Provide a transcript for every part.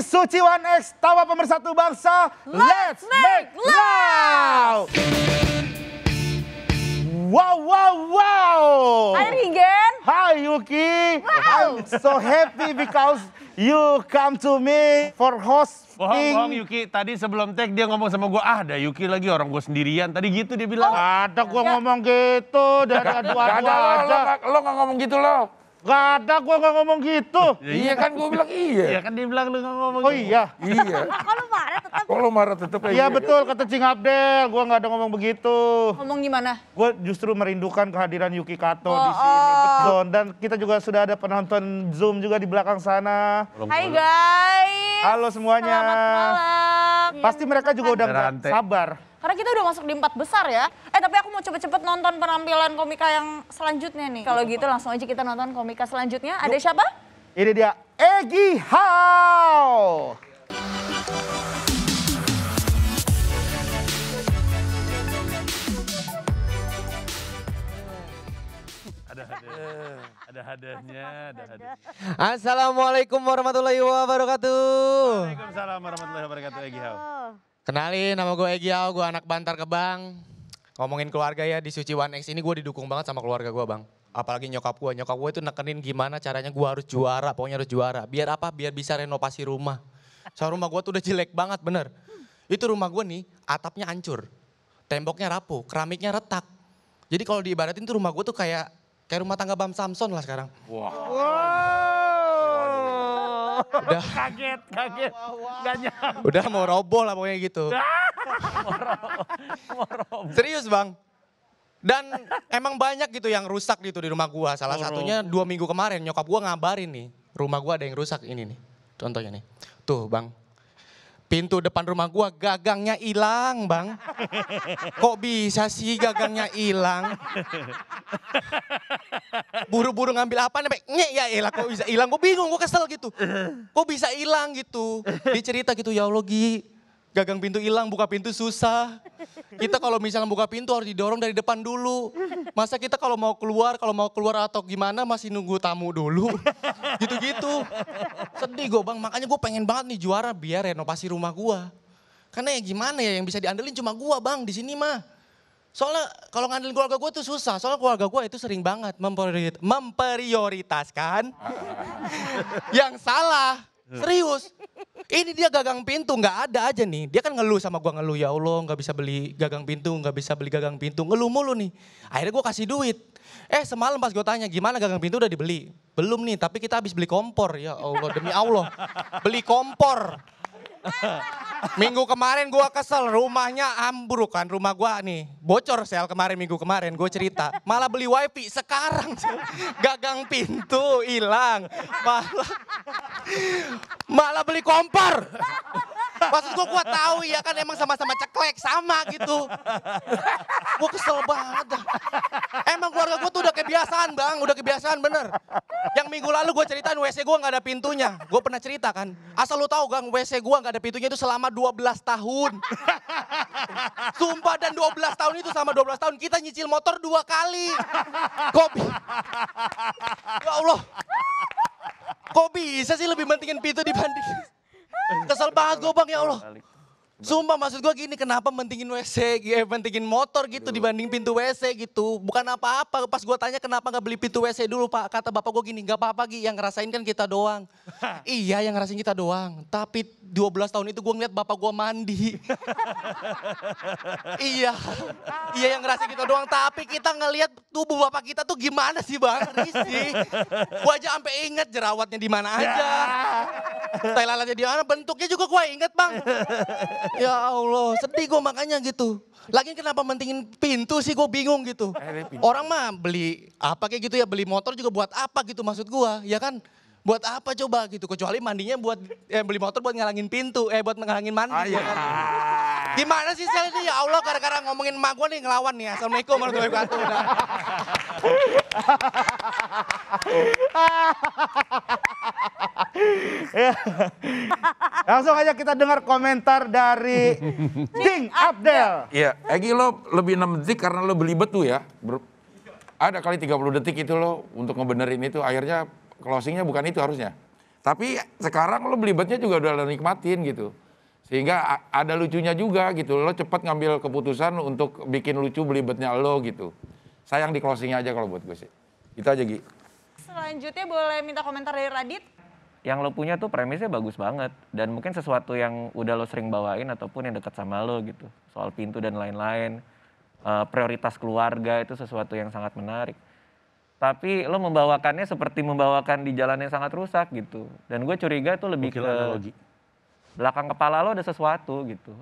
Suci One X Tawa Pemersatu Bangsa. Let's, make, loud! Wow, wow, wow! Hi Rigen. Hi Yuki. Wow. I'm so happy because you come to me for host Bohong, bohong Yuki. Tadi sebelum tag dia ngomong sama gue, ah ada Yuki lagi orang gue sendirian. Tadi gitu dia bilang. Oh, ada gue ngomong gitu, ada dua-dua aja. Lo, lo, lo, lo gak ngomong gitu lo. Gak ada gue gak ngomong gitu. iya, iya kan gue bilang iya. Iya kan dia bilang lu gak ngomong Oh gitu. iya. Iya. iya. Kalau marah tetap. Kalau marah tetap Iya gitu? betul kata Cing Abdel, gue gak ada ngomong begitu. Ngomong gimana? Gue justru merindukan kehadiran Yuki Kato oh, di sini. Oh. Betul. Dan kita juga sudah ada penonton Zoom juga di belakang sana. Hai guys. Halo semuanya. Selamat malam. Pasti mereka juga iya. udah sabar karena kita udah masuk di empat besar ya. Eh tapi aku mau cepet-cepet nonton penampilan komika yang selanjutnya nih. Kalau gitu langsung aja kita nonton komika selanjutnya. Ada siapa? Ini dia Egi Hao. ada ada hadahnya ada hadahnya Assalamualaikum warahmatullahi wabarakatuh Waalaikumsalam warahmatullahi wabarakatuh Egi Hao Kenalin, nama gue Egyaw, gue anak Bantar ke Kebang. Ngomongin keluarga ya, di Suci One X ini gue didukung banget sama keluarga gue bang. Apalagi nyokap gue, nyokap gue itu nekenin gimana caranya gue harus juara, pokoknya harus juara. Biar apa? Biar bisa renovasi rumah. Soal rumah gue tuh udah jelek banget bener. Itu rumah gue nih, atapnya hancur. Temboknya rapuh, keramiknya retak. Jadi kalau diibaratin tuh rumah gue tuh kayak kayak rumah tangga Bam Samson lah sekarang. Wah. Wow. wow udah kaget, kaget. Udah mau roboh lah pokoknya gitu. Serius bang. Dan emang banyak gitu yang rusak gitu di rumah gua. Salah satunya dua minggu kemarin nyokap gua ngabarin nih, rumah gua ada yang rusak ini nih. Contohnya nih. Tuh bang, Pintu depan rumah gua gagangnya hilang, Bang. Kok bisa sih gagangnya hilang? Buru-buru ngambil apa nih, Nyek ya elah kok bisa hilang. Gua bingung, gua kesel gitu. Kok bisa hilang gitu. Dia cerita gitu, ya Allah gagang pintu hilang, buka pintu susah. Kita kalau misalnya buka pintu harus didorong dari depan dulu. Masa kita kalau mau keluar, kalau mau keluar atau gimana masih nunggu tamu dulu. Gitu-gitu. Sedih gue bang, makanya gue pengen banget nih juara biar renovasi rumah gue. Karena ya gimana ya yang bisa diandelin cuma gue bang di sini mah. Soalnya kalau ngandelin keluarga gue tuh susah. Soalnya keluarga gue itu sering banget memprioritaskan yang salah. Serius. Ini dia gagang pintu, nggak ada aja nih. Dia kan ngeluh sama gue ngeluh, ya Allah nggak bisa beli gagang pintu, nggak bisa beli gagang pintu. Ngeluh mulu nih. Akhirnya gue kasih duit. Eh semalam pas gue tanya, gimana gagang pintu udah dibeli? Belum nih, tapi kita habis beli kompor. Ya Allah, demi Allah. Beli kompor minggu kemarin gue kesel, rumahnya ambruk kan, rumah gue nih. Bocor sel kemarin, minggu kemarin gue cerita. Malah beli wifi, sekarang sel, gagang pintu, hilang. Malah, malah beli kompor. Maksud gue gue tahu ya kan emang sama-sama ceklek sama gitu. gue kesel banget Emang keluarga gue tuh udah kebiasaan bang, udah kebiasaan bener. Yang minggu lalu gue ceritain WC gue nggak ada pintunya. Gue pernah cerita kan. Asal lu tahu gang WC gue nggak ada pintunya itu selama 12 tahun. Sumpah dan 12 tahun itu sama 12 tahun kita nyicil motor dua kali. Kopi. Ya Allah. Kok bisa sih lebih pentingin pintu dibanding Kesel banget gue bang ya Allah. Sumpah maksud gue gini, kenapa mentingin WC, ya, eh, mentingin motor gitu Aduh. dibanding pintu WC gitu. Bukan apa-apa, pas gue tanya kenapa gak beli pintu WC dulu pak, kata bapak gue gini, gak apa-apa Gi, yang ngerasain kan kita doang. iya yang ngerasain kita doang, tapi 12 tahun itu gue ngeliat bapak gue mandi. iya, iya yang ngerasain kita doang, tapi kita ngeliat tubuh bapak kita tuh gimana sih bang, risih. Gue aja sampai inget jerawatnya di mana aja. Ya. Tai di mana, bentuknya juga gue inget bang. ya Allah, sedih gue makanya gitu. Lagi kenapa mentingin pintu sih gue bingung gitu. Eh, Orang mah beli apa kayak gitu ya, beli motor juga buat apa gitu maksud gue, ya kan? Buat apa coba gitu, kecuali mandinya buat eh, beli motor buat ngalangin pintu, eh buat ngalangin mandi. Ah, ya iya. Kan? Gimana sih sel ini ya Allah gara-gara ngomongin emak gue nih ngelawan nih. Assalamualaikum warahmatullahi wabarakatuh. Nah. Iya. Langsung aja kita dengar komentar dari Ding Abdel. Iya, Egi lo lebih 6 detik karena lo beli betu ya. Ber ada kali 30 detik itu lo untuk ngebenerin itu akhirnya closingnya bukan itu harusnya. Tapi sekarang lo beli betnya juga udah lo nikmatin gitu. Sehingga ada lucunya juga gitu. Lo cepat ngambil keputusan untuk bikin lucu beli betnya lo gitu. Sayang di closingnya aja kalau buat gue sih. Itu aja Gi. Selanjutnya boleh minta komentar dari Radit yang lo punya tuh premisnya bagus banget dan mungkin sesuatu yang udah lo sering bawain ataupun yang dekat sama lo gitu soal pintu dan lain-lain uh, prioritas keluarga itu sesuatu yang sangat menarik tapi lo membawakannya seperti membawakan di jalan yang sangat rusak gitu dan gue curiga itu lebih Bukil ke analogi. belakang kepala lo ada sesuatu gitu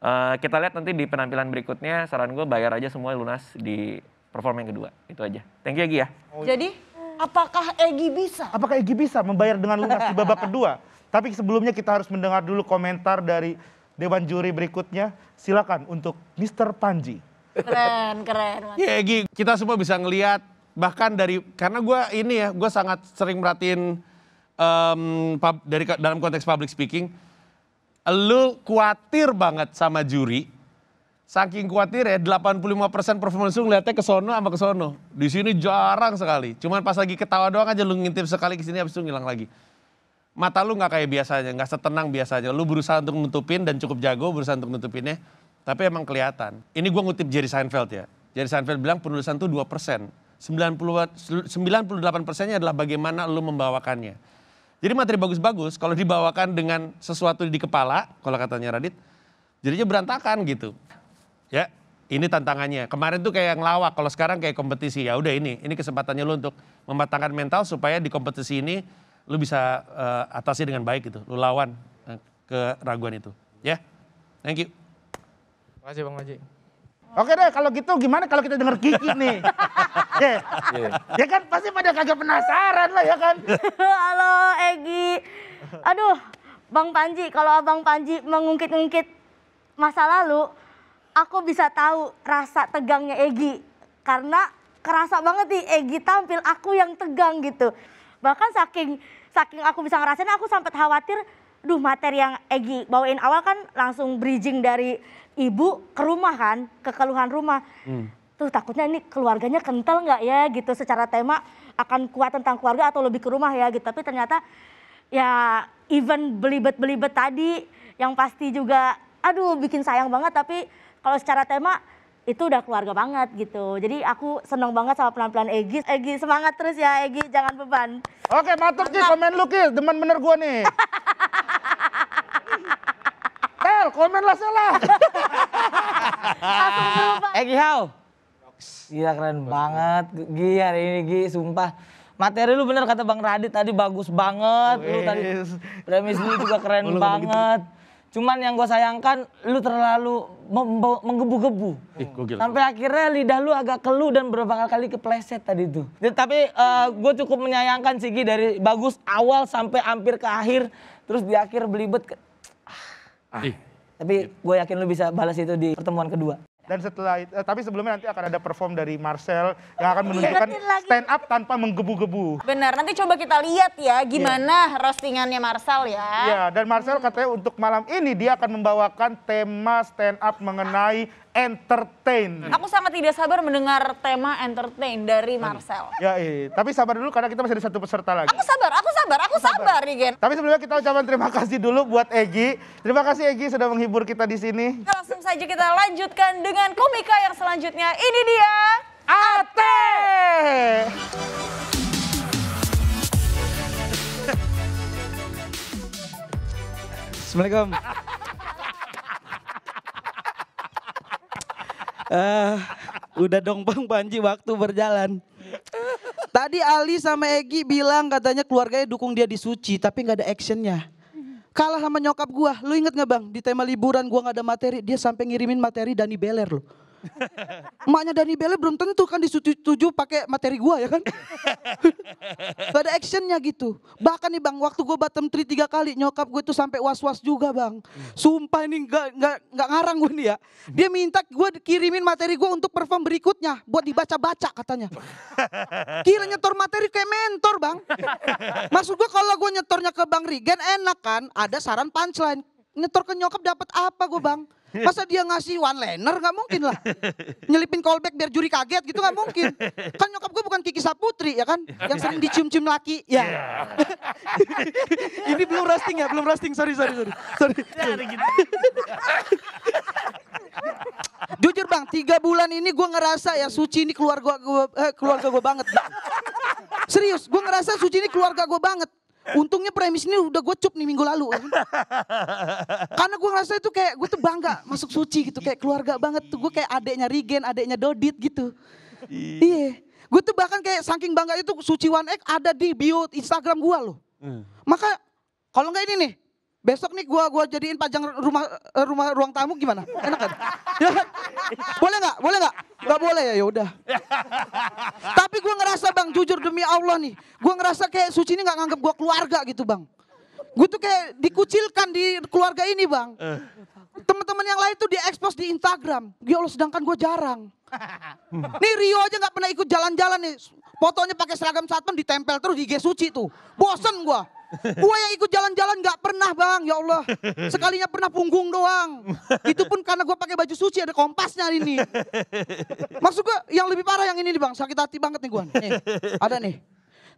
uh, kita lihat nanti di penampilan berikutnya saran gue bayar aja semua lunas di perform yang kedua itu aja thank you lagi ya oh. jadi Apakah Egi bisa? Apakah Egi bisa membayar dengan lunas di babak kedua? Tapi sebelumnya kita harus mendengar dulu komentar dari Dewan Juri berikutnya. Silakan untuk Mr. Panji. Keren, keren. Ya Egi, kita semua bisa ngelihat bahkan dari karena gue ini ya gue sangat sering merhatiin um, dari dalam konteks public speaking. Lu khawatir banget sama juri saking khawatir ya 85% persen performance langsung ngeliatnya ke sono sama ke sono. Di sini jarang sekali. Cuman pas lagi ketawa doang aja lu ngintip sekali ke sini habis itu ngilang lagi. Mata lu nggak kayak biasanya, nggak setenang biasanya. Lu berusaha untuk nutupin dan cukup jago berusaha untuk nutupinnya. Tapi emang kelihatan. Ini gua ngutip Jerry Seinfeld ya. Jerry Seinfeld bilang penulisan tuh 2%. 90, 98 persennya adalah bagaimana lu membawakannya. Jadi materi bagus-bagus kalau dibawakan dengan sesuatu di kepala, kalau katanya Radit, jadinya berantakan gitu ya ini tantangannya. Kemarin tuh kayak ngelawak, kalau sekarang kayak kompetisi. Ya udah ini, ini kesempatannya lu untuk mematangkan mental supaya di kompetisi ini lu bisa uh, atasi dengan baik gitu. Lu lawan uh, keraguan itu. Ya. Yeah? Thank you. Terima kasih Bang Haji. Oke deh, kalau gitu gimana kalau kita denger Kiki nih? yeah. Yeah. Ya kan pasti pada kagak penasaran lah ya kan? Halo Egi. Aduh, Bang Panji, kalau Abang Panji mengungkit-ungkit masa lalu, aku bisa tahu rasa tegangnya Egi karena kerasa banget nih Egi tampil aku yang tegang gitu. Bahkan saking saking aku bisa ngerasain aku sampai khawatir duh materi yang Egi bawain awal kan langsung bridging dari ibu ke rumah kan, ke keluhan rumah. Hmm. Tuh takutnya ini keluarganya kental nggak ya gitu secara tema akan kuat tentang keluarga atau lebih ke rumah ya gitu. Tapi ternyata ya even belibet-belibet tadi yang pasti juga aduh bikin sayang banget tapi kalau secara tema itu udah keluarga banget gitu. Jadi aku seneng banget sama penampilan Egi. Egi semangat terus ya Egi, jangan beban. Oke, matuk sih, komen lu Ki, demen bener gua nih. Tel, komen lah salah. Egi How. Gila keren banget, Gi hari ini Gi, sumpah. Materi lu bener kata Bang Radit tadi bagus banget, lu tadi premis lu juga keren banget. Gitu. Cuman yang gue sayangkan lu terlalu menggebu-gebu. Sampai akhirnya lidah lu agak kelu dan beberapa kali kepleset tadi itu. Tapi uh, eh, gue cukup menyayangkan Sigi dari bagus awal sampai hampir ke akhir. Terus di akhir belibet. Ke... Ah. Ah. Tapi gue yakin lu bisa balas itu di pertemuan kedua dan setelah eh, tapi sebelumnya nanti akan ada perform dari Marcel yang akan menunjukkan stand up tanpa menggebu-gebu. Benar, nanti coba kita lihat ya gimana yeah. roastingannya Marcel ya. Ya, dan Marcel katanya untuk malam ini dia akan membawakan tema stand up mengenai entertain. Aku sangat tidak sabar mendengar tema entertain dari Marcel. Ya, iya. tapi sabar dulu karena kita masih ada satu peserta lagi. Aku sabar, aku sabar, aku sabar, nih Gen. Tapi sebelumnya kita ucapkan terima kasih dulu buat Egi. Terima kasih Egi sudah menghibur kita di sini. Langsung saja kita lanjutkan dengan komika yang selanjutnya. Ini dia Ate. Assalamualaikum. Uh, udah dong Bang Panji waktu berjalan. Tadi Ali sama Egi bilang katanya keluarganya dukung dia di Suci tapi nggak ada actionnya. Kalah sama nyokap gua. Lu inget nggak bang? Di tema liburan gua nggak ada materi. Dia sampai ngirimin materi Dani Beler loh. Emaknya Dani Bella belum tentu kan disetuju pakai materi gua ya kan. Gak ada actionnya gitu. Bahkan nih bang, waktu gua bottom tri tiga kali nyokap gue tuh sampai was-was juga bang. Hmm. Sumpah ini gak, gak, gak ngarang gue nih ya. Hmm. Dia minta gua kirimin materi gua untuk perform berikutnya. Buat dibaca-baca katanya. Kira nyetor materi kayak mentor bang. Maksud gua kalau gua nyetornya ke Bang Rigen enak kan. Ada saran punchline. Nyetor ke nyokap dapat apa gue bang. Masa dia ngasih one liner nggak mungkin lah. Nyelipin callback biar juri kaget gitu nggak mungkin. Kan nyokap gue bukan Kiki Saputri ya kan, yang sering dicium-cium laki. Ya. Yeah. Ini belum roasting ya, belum roasting. Sorry, sorry, sorry. sorry. Ya, gitu. Jujur bang, tiga bulan ini gue ngerasa ya Suci ini keluarga gue eh, keluarga gue banget. Serius, gue ngerasa Suci ini keluarga gue banget. Untungnya premis ini udah gue cup nih minggu lalu. Karena gue ngerasa itu kayak gue tuh bangga masuk suci gitu. Kayak keluarga banget tuh. Gue kayak adeknya Rigen, adeknya Dodit gitu. Iya. iya. Gue tuh bahkan kayak saking bangga itu suci one X ada di bio Instagram gue loh. Hmm. Maka kalau nggak ini nih, Besok nih gue gua jadiin pajang rumah eh, rumah ruang tamu gimana? Enak kan? gak? Ya kan? Boleh nggak? Boleh nggak? Gak boleh ya, yaudah. Tapi gue ngerasa bang, jujur demi Allah nih. Gue ngerasa kayak Suci ini gak nganggep gue keluarga gitu bang. Gue tuh kayak dikucilkan di keluarga ini bang. Eh. Teman-teman yang lain tuh di diekspos di Instagram. Ya Allah sedangkan gue jarang. Hmm. Nih Rio aja gak pernah ikut jalan-jalan nih. Fotonya pakai seragam satpam ditempel terus di IG Suci tuh. Bosen gue. Gua yang ikut jalan-jalan gak pernah bang, ya Allah. Sekalinya pernah punggung doang. Itu pun karena gue pakai baju suci ada kompasnya ini. Maksud gue yang lebih parah yang ini nih bang, sakit hati banget nih gue. Nih, ada nih.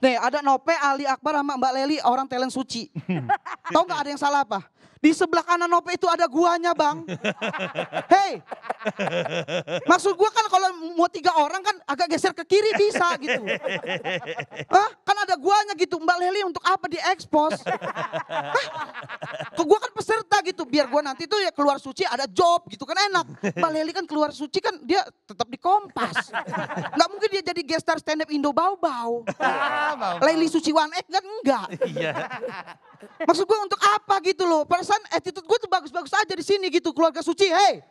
Nih ada Nope, Ali Akbar sama Mbak Leli orang talent suci. tau gak ada yang salah apa? Di sebelah kanan Nope itu ada guanya bang. Hei, maksud gua kan kalau mau tiga orang kan agak geser ke kiri bisa gitu. Hah? Kan ada guanya gitu. Mbak Leli untuk apa di ekspos? Kok gua kan peserta gitu. Biar gua nanti tuh ya keluar suci ada job gitu kan enak. Mbak Leli kan keluar suci kan dia tetap di kompas. Gak mungkin dia jadi gestar star stand up Indo bau-bau. Leli Suci One Egg kan enggak. Iya. Maksud gue untuk apa gitu loh. Perasaan attitude gue tuh bagus-bagus aja di sini gitu. Keluarga suci, hei.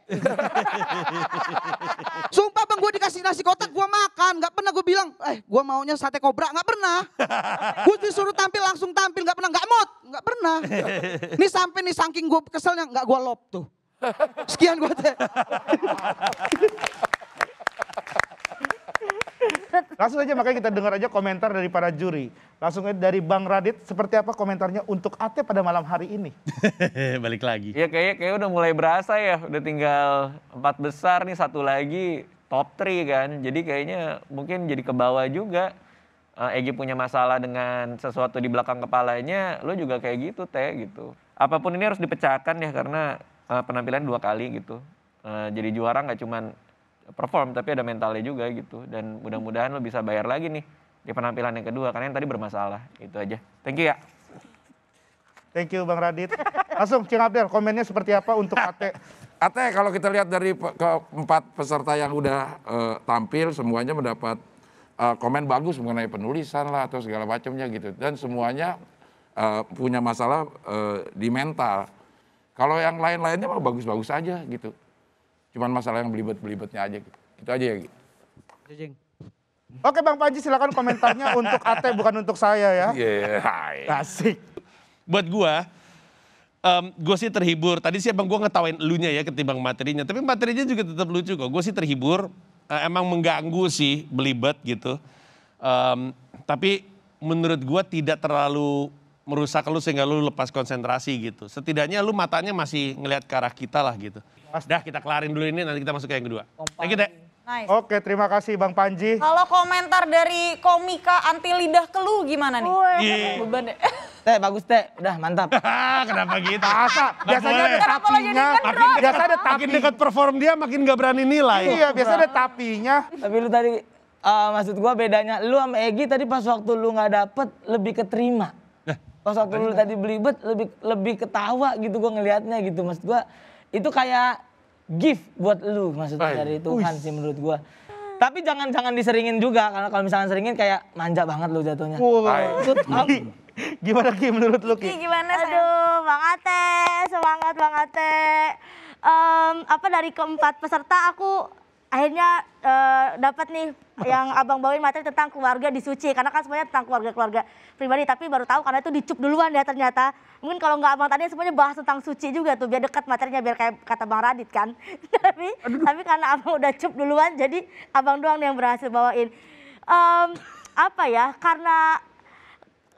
Sumpah bang gue dikasih nasi kotak gue makan. Gak pernah gue bilang, eh gue maunya sate kobra. Gak pernah. Gue disuruh tampil langsung tampil. Gak pernah, gak mood, Gak pernah. Ini sampai nih saking gue keselnya gak gue lop tuh. Sekian gue teh. Langsung aja makanya kita dengar aja komentar dari para juri. Langsung aja dari Bang Radit, seperti apa komentarnya untuk Ate pada malam hari ini? Balik lagi. Ya kayaknya kayak udah mulai berasa ya, udah tinggal empat besar nih satu lagi top 3 kan. Jadi kayaknya mungkin jadi ke bawah juga. Uh, Egy punya masalah dengan sesuatu di belakang kepalanya, lo juga kayak gitu teh gitu. Apapun ini harus dipecahkan ya karena uh, penampilan dua kali gitu. Uh, jadi juara nggak cuman perform tapi ada mentalnya juga gitu dan mudah-mudahan lo bisa bayar lagi nih di penampilan yang kedua karena yang tadi bermasalah itu aja thank you ya thank you bang Radit langsung Cing Abdel komennya seperti apa untuk Ate Ate kalau kita lihat dari keempat peserta yang udah uh, tampil semuanya mendapat uh, komen bagus mengenai penulisan lah atau segala macamnya gitu dan semuanya uh, punya masalah uh, di mental kalau yang lain-lainnya bagus-bagus aja gitu Cuman masalah yang belibet-belibetnya aja gitu. gitu aja ya gitu. Oke Bang Panji silakan komentarnya untuk Ate bukan untuk saya ya. Iya. Yeah. Asik. Buat gua Um, gue sih terhibur. Tadi sih bang gue ngetawain elunya ya ketimbang materinya. Tapi materinya juga tetap lucu kok. Gue sih terhibur. Uh, emang mengganggu sih belibet gitu. Um, tapi menurut gue tidak terlalu merusak lu sehingga lu lepas konsentrasi gitu. Setidaknya lu matanya masih ngelihat ke arah kita lah gitu. Mas. Dah kita kelarin dulu ini nanti kita masuk ke yang kedua. Thank Teh. Nice. Oke, terima kasih Bang Panji. Kalau komentar dari komika anti lidah kelu gimana nih? Oh, yeah. Beban deh. Ya. Teh, bagus teh. Udah, mantap. Kenapa gitu? Asa, biasanya ada tapinya. Kan, makin biasa ada tapi. Makin dekat perform dia makin gak berani nilai. Iya, biasa ada tapinya. Tapi lu tadi, uh, maksud gua bedanya, lu sama Egi tadi pas waktu lu gak dapet, lebih keterima pas waktu lu tadi belibet lebih lebih ketawa gitu gue ngelihatnya gitu maksud gue itu kayak gift buat lu maksudnya Ay. dari Tuhan Uish. sih menurut gue tapi jangan jangan diseringin juga karena kalau misalnya seringin kayak manja banget lu jatuhnya. Wow. gimana Ki menurut lu Ki? Ki gimana Aduh, Bang Ate, semangat Bang Ate. Um, apa dari keempat peserta aku akhirnya uh, dapat nih yang abang bawain materi tentang keluarga di Suci karena kan semuanya tentang keluarga-keluarga pribadi tapi baru tahu karena itu dicup duluan ya ternyata mungkin kalau nggak abang tadi semuanya bahas tentang Suci juga tuh biar dekat materinya biar kayak kata bang Radit kan tapi Aduh. tapi karena abang udah cup duluan jadi abang doang yang berhasil bawain um, apa ya karena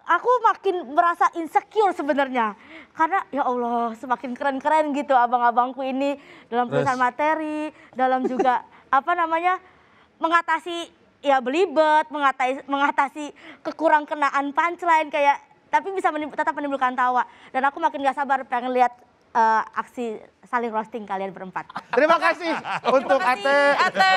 aku makin merasa insecure sebenarnya karena ya Allah semakin keren-keren gitu abang-abangku ini dalam tulisan materi dalam juga apa namanya mengatasi ya belibet, mengatasi mengatasi kekurang kenaan punchline kayak tapi bisa menim, tetap menimbulkan tawa dan aku makin gak sabar pengen lihat uh, aksi saling roasting kalian berempat. Terima kasih untuk Ate. Ate.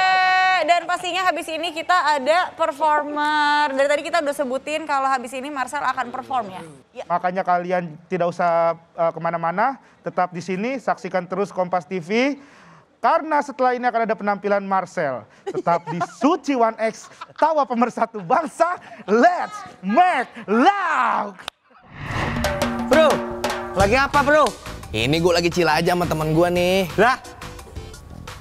Dan pastinya habis ini kita ada performer. Dari tadi kita udah sebutin kalau habis ini Marcel akan perform ya. ya. Makanya kalian tidak usah uh, kemana-mana, tetap di sini, saksikan terus Kompas TV. Karena setelah ini akan ada penampilan Marcel. Tetap di Suci One X, tawa pemersatu bangsa. Let's make love! Bro, lagi apa bro? Ini gue lagi cila aja sama teman gue nih. Lah,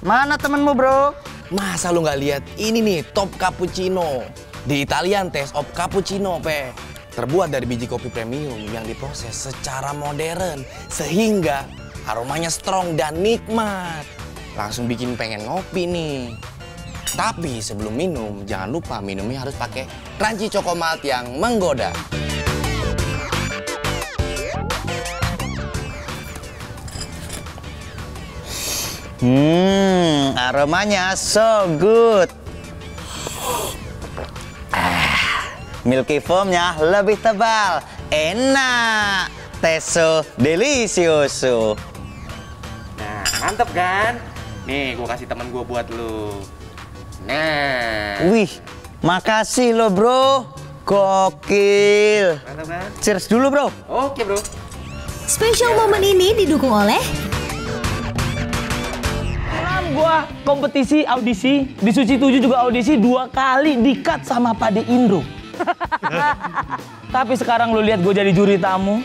mana temenmu bro? Masa lu nggak lihat? Ini nih, top cappuccino. Di Italian, tes of cappuccino, pe terbuat dari biji kopi premium yang diproses secara modern sehingga aromanya strong dan nikmat. Langsung bikin pengen ngopi nih. Tapi sebelum minum, jangan lupa minumnya harus pakai ranci cokomalt yang menggoda. Hmm, aromanya so good. Ah, milky foamnya lebih tebal, enak, teso delicioso. Nah, mantep kan? Nih, gue kasih temen gue buat lu. Nah. Wih, makasih lo bro. Gokil. Mantap kan? Cheers dulu bro. Oke bro. Special ya. momen ini didukung oleh gua kompetisi audisi di Suci 7 juga audisi dua kali di cut sama Pade Indro. Tapi sekarang lu lihat gue jadi juri tamu.